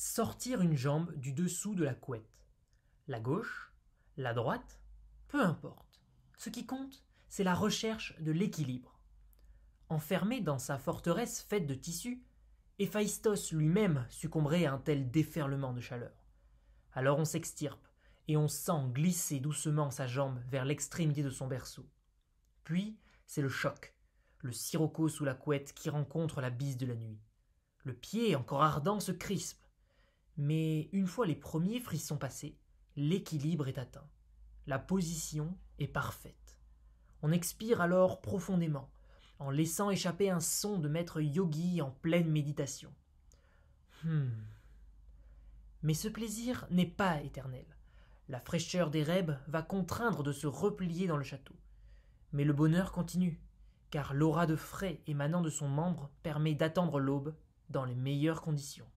sortir une jambe du dessous de la couette. La gauche, la droite, peu importe. Ce qui compte, c'est la recherche de l'équilibre. Enfermé dans sa forteresse faite de tissus, Héphaïstos lui-même succomberait à un tel déferlement de chaleur. Alors on s'extirpe et on sent glisser doucement sa jambe vers l'extrémité de son berceau. Puis c'est le choc, le sirocco sous la couette qui rencontre la bise de la nuit. Le pied, encore ardent, se crispe mais une fois les premiers frissons passés, l'équilibre est atteint. La position est parfaite. On expire alors profondément, en laissant échapper un son de maître yogi en pleine méditation. Hmm. Mais ce plaisir n'est pas éternel. La fraîcheur des rêves va contraindre de se replier dans le château. Mais le bonheur continue, car l'aura de frais émanant de son membre permet d'attendre l'aube dans les meilleures conditions.